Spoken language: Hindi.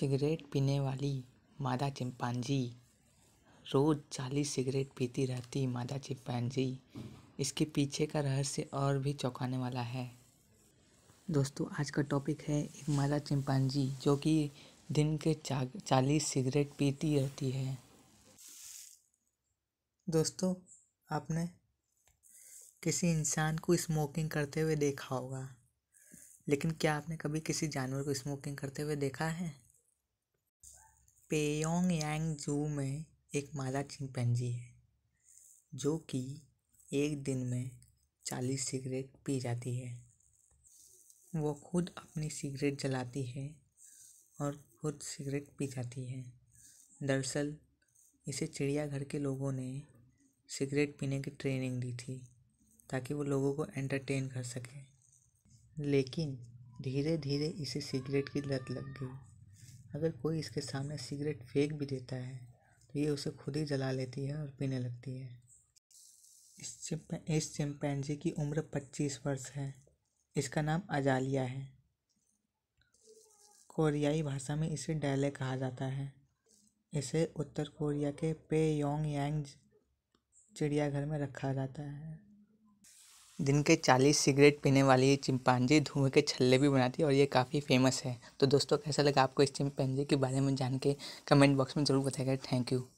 सिगरेट पीने वाली मादा चिंपांजी रोज़ चालीस सिगरेट पीती रहती मादा चिंपांजी इसके पीछे का रहस्य और भी चौंकाने वाला है दोस्तों आज का टॉपिक है एक मादा चिंपांजी जो कि दिन के चा चालीस सिगरेट पीती रहती है दोस्तों आपने किसी इंसान को स्मोकिंग करते हुए देखा होगा लेकिन क्या आपने कभी किसी जानवर को स्मोकिंग करते हुए देखा है पेयोंग यांग ज़ू में एक मादा चिंपैंजी है जो कि एक दिन में चालीस सिगरेट पी जाती है वो खुद अपनी सिगरेट जलाती है और खुद सिगरेट पी जाती है दरअसल इसे चिड़ियाघर के लोगों ने सिगरेट पीने की ट्रेनिंग दी थी ताकि वो लोगों को एंटरटेन कर सके लेकिन धीरे धीरे इसे सिगरेट की लत लग गई अगर कोई इसके सामने सिगरेट फेंक भी देता है तो ये उसे खुद ही जला लेती है और पीने लगती है इस चिप इस चिंपैंजी की उम्र पच्चीस वर्ष है इसका नाम अजालिया है कोरियाई भाषा में इसे डैले कहा जाता है इसे उत्तर कोरिया के पे योंग यांग चिड़ियाघर में रखा जाता है दिन के चालीस सिगरेट पीने वाली ये चिंपांजी धुएँ के छल्ले भी बनाती है और ये काफ़ी फेमस है तो दोस्तों कैसा लगा आपको इस चिंपांजी के बारे में जान के कमेंट बॉक्स में ज़रूर बताएगा थैंक यू